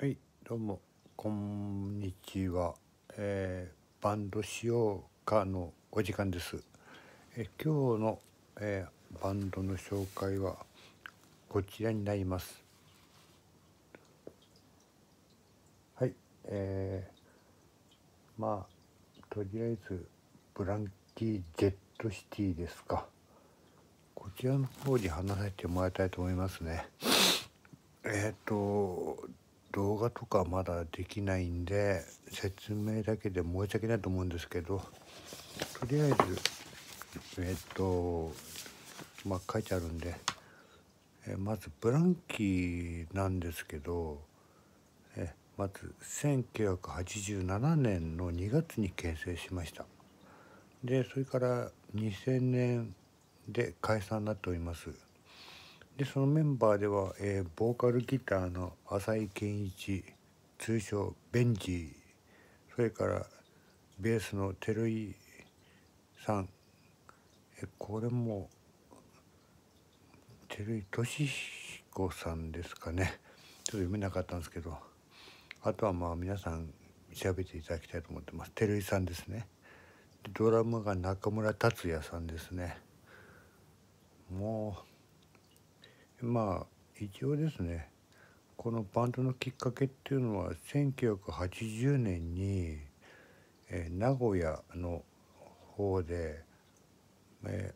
はいどうもこんにちは、えー、バンドしようかのお時間です、えー、今日の、えー、バンドの紹介はこちらになりますはい、えー、まあとりあえずブランキー・ジェット・シティですかこちらの方に話せてもらいたいと思いますねえっ、ー、と動画とかまだできないんで説明だけで申し訳ないと思うんですけどとりあえずえっとまあ書いてあるんでえまずブランキーなんですけどえまず1987年の2月に形成しましたでそれから2000年で解散になっております。でそのメンバーでは、えー、ボーカルギターの浅井健一通称ベンジーそれからベースの照井さんえこれも照井俊彦さんですかねちょっと読めなかったんですけどあとはまあ皆さん調べていただきたいと思ってます照井さんですねドラムが中村達也さんですねもうまあ一応ですねこのバンドのきっかけっていうのは1980年に、え名古屋の方で、え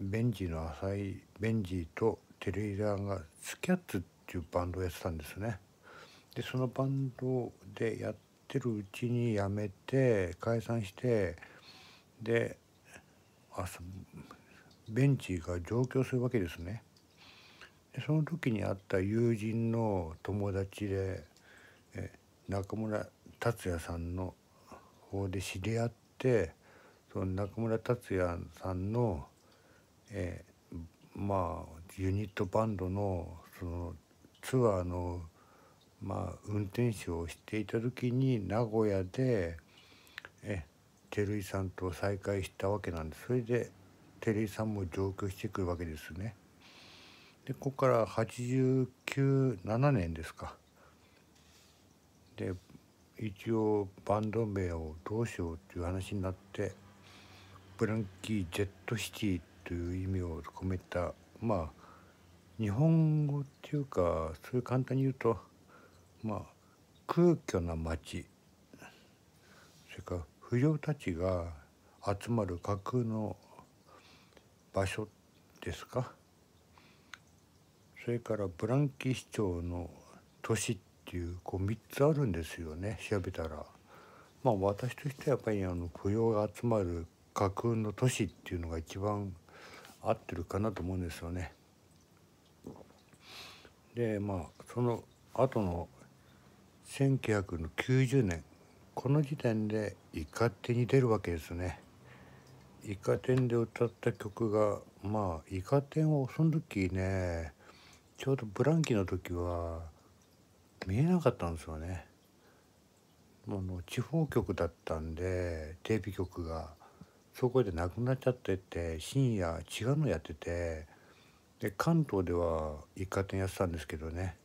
ベンジの浅井ベンジとテレイダーがスキャッツっていうバンドをやってたんですね。でそのバンドでやってるうちに辞めて解散してであベンチが上京するわけですね。その時に会った友人の友達でえ中村達也さんの方で知り合ってその中村達也さんの、えまあユニットバンドのそのツアーの、まあ、運転手をしていた時に名古屋でえ照井さんと再会したわけなんですそれで照井さんも上京してくるわけですね。でここから897年ですかで一応バンド名をどうしようっていう話になってブランキー・ジェット・シティという意味を込めたまあ日本語っていうかそういう簡単に言うとまあ空虚な街それから不良たちが集まる架空の場所ですか。それからブランキ市長の年っていうこう3つあるんですよね調べたら。まあ私としてはやっぱりあの雇用が集まる架空の都市っていうのが一番合ってるかなと思うんですよね。でまあその後の1990年この時点でイカ天に出るわけですね。イカ天で歌った曲がまあイカ天をその時ねちょうどブランキーの時は見えなかったんですよねあの地方局だったんでテレビ局がそこでなくなっちゃってて深夜違うのやっててで関東では一家店やってたんですけどね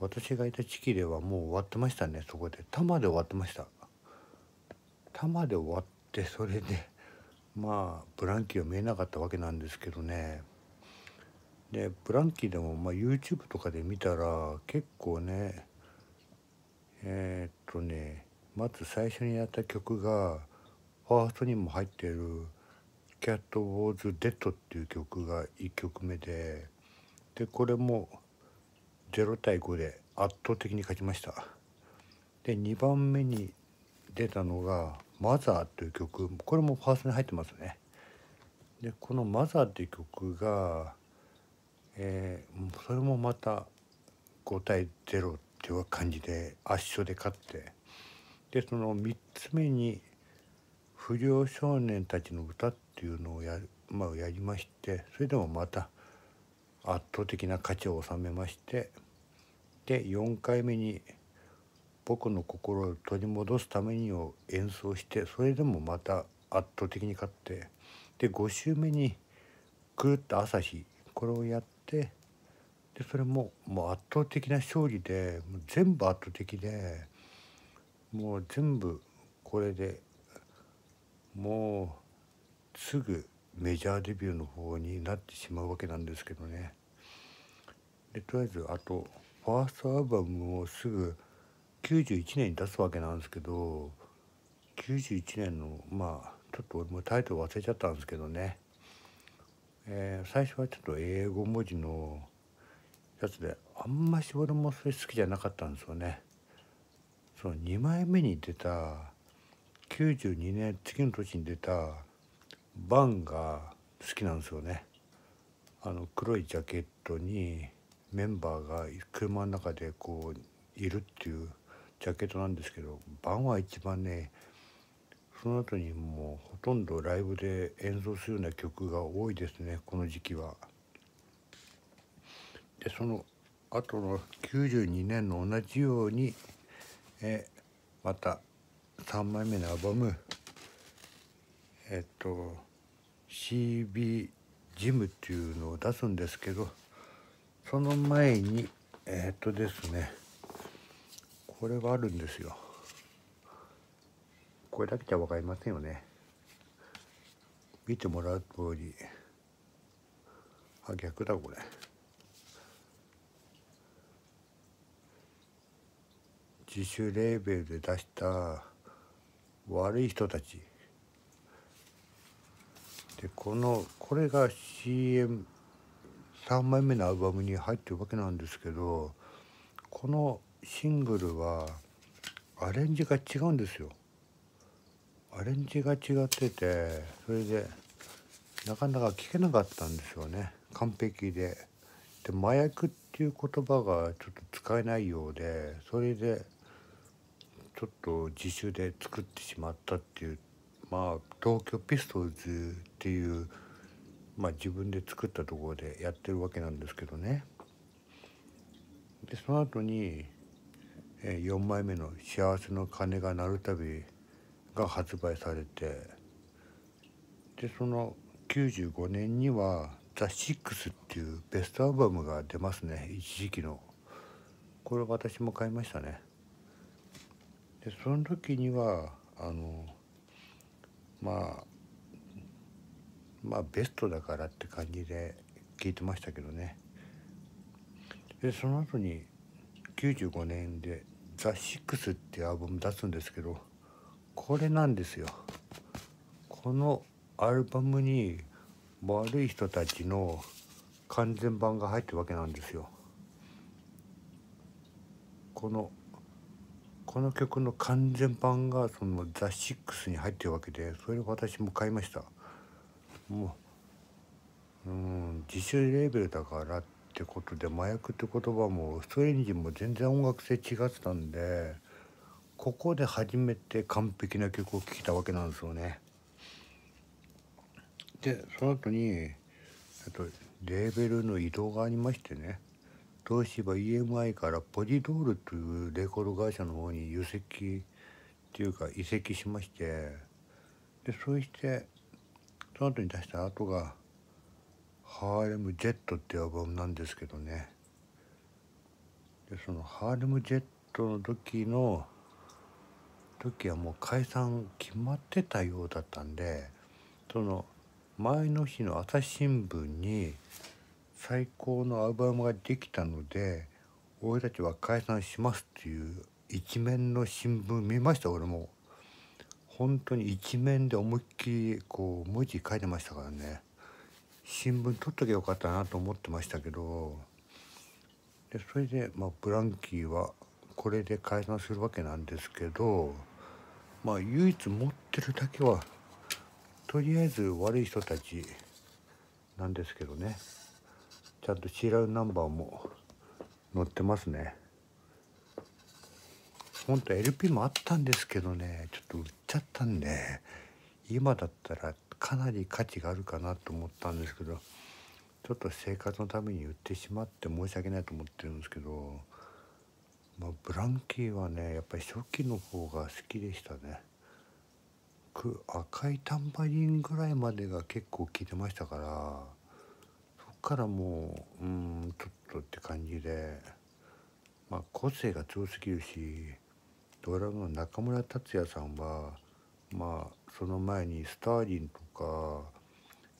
私がいた地域ではもう終わってましたねそこで多摩で終わってました多摩で終わってそれでまあブランキーは見えなかったわけなんですけどねでブランキーでも、まあ、YouTube とかで見たら結構ねえー、っとねまず最初にやった曲がファーストにも入ってる「キャットウォーズ・デッド」っていう曲が1曲目ででこれも0対5で圧倒的に勝ちました。で2番目に出たのが「マザー」という曲これもファーストに入ってますね。でこの「マザー」っていう曲がえー、それもまた5対0っていう感じで圧勝で勝ってでその3つ目に不良少年たちの歌っていうのをや,、まあ、やりましてそれでもまた圧倒的な価値を収めましてで4回目に「僕の心を取り戻すために」を演奏してそれでもまた圧倒的に勝ってで5週目に「くるっと朝日」これをやって。てでそれももう圧倒的な勝利でもう全部圧倒的でもう全部これでもうすぐメジャーデビューの方になってしまうわけなんですけどね。でとりあえずあとファーストアルバムをすぐ91年に出すわけなんですけど91年のまあちょっと俺もタイトル忘れちゃったんですけどねえー、最初はちょっと英語文字のやつであんまし俺もそれ好きじゃなかったんですよね。その2枚目に出た92年次の年に出たバンが好きなんですよね。あの黒いジャケットにメンバーが車の中でこういるっていうジャケットなんですけどバンは一番ねその後にもうほとんどライブで演奏するような曲が多いですねこの時期は。でその後の92年の同じようにえまた3枚目のアルバムえっと CB ジムっていうのを出すんですけどその前にえっとですねこれがあるんですよ。これだけじゃ分かりませんよね見てもらう通りあ逆だこれ自主レーベルで出した悪い人たちでこのこれが CM3 枚目のアルバムに入ってるわけなんですけどこのシングルはアレンジが違うんですよ。アレンジが違っててそれでなかなか聞けなかったんですよね完璧で。で麻薬っていう言葉がちょっと使えないようでそれでちょっと自主で作ってしまったっていうまあ東京ピストルズっていう、まあ、自分で作ったところでやってるわけなんですけどね。でその後に4枚目の「幸せの鐘が鳴るたびが発売されてでその95年には「ザ・シックスっていうベストアルバムが出ますね一時期のこれ私も買いましたねでその時にはあのまあまあベストだからって感じで聞いてましたけどねでその後に95年で「ザ・シックスっていうアルバム出すんですけどこれなんですよこのアルバムに悪い人たちの完全版が入ってるわけなんですよこのこの曲の完全版がそのザ・シックスに入ってるわけでそれを私も買いましたもううん自主レーベルだからってことで麻薬って言葉もストレンジも全然音楽性違ってたんでここで初めて完璧な曲を聴いたわけなんですよねでその後にとレーベルの移動がありましてね東芝 EMI からポジドールというレコード会社の方に移籍っていうか移籍しましてでそしてその後に出した後が「ハーレム・ジェット」っていうアルバムなんですけどねでそのハーレム・ジェットの時の時はもう解散決まってたようだったんでその前の日の朝日新聞に最高のアルバムができたので俺たちは解散しますっていう一面の新聞見ました俺も本当に一面で思いっきりこう文字書いてましたからね新聞取っときゃよかったなと思ってましたけどでそれで、まあ、ブランキーはこれで解散するわけなんですけど。まあ唯一持ってるだけはとりあえず悪い人たちなんですけどねちゃんとシーラルナンバーも載ってますねほんと LP もあったんですけどねちょっと売っちゃったんで今だったらかなり価値があるかなと思ったんですけどちょっと生活のために売ってしまって申し訳ないと思ってるんですけどブランキーはねやっぱり初期の方が好きでしたね赤いタンバリンぐらいまでが結構効いてましたからそっからもううんちょっとって感じでまあ個性が強すぎるしドラムの中村達也さんはまあその前にスターリンとか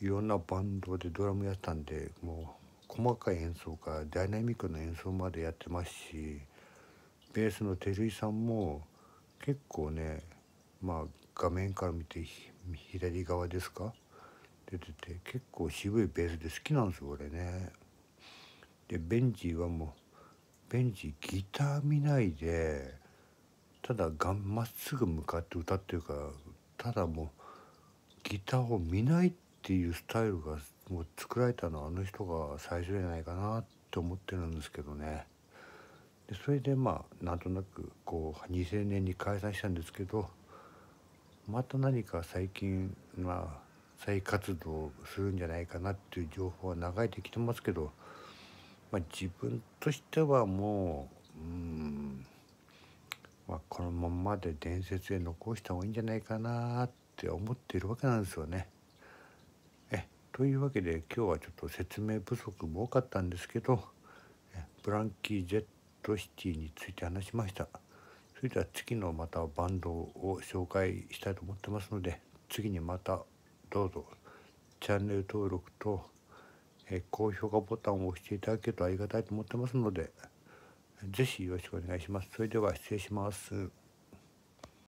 いろんなバンドでドラムやったんでもう細かい演奏からダイナミックな演奏までやってますしベースの照井さんも結構ねまあ画面から見て左側ですか出てて結構渋いベースで好きなんですよ俺ね。でベンジーはもうベンジギター見ないでただがんまっすぐ向かって歌ってるからただもうギターを見ないっていうスタイルがもう作られたのはあの人が最初じゃないかなって思ってるんですけどね。でそれでまあなんとなくこう2000年に解散したんですけどまた何か最近まあ再活動するんじゃないかなっていう情報は流れてきてますけど、まあ、自分としてはもううん、まあ、このままで伝説へ残した方がいいんじゃないかなって思っているわけなんですよね。えというわけで今日はちょっと説明不足も多かったんですけどブランキー・ジェットロシティについて話しましたそれでは次のまたバンドを紹介したいと思ってますので次にまたどうぞチャンネル登録と、え高評価ボタンを押していただけるとありがたいと思ってますので是非よろしくお願いしますそれでは失礼します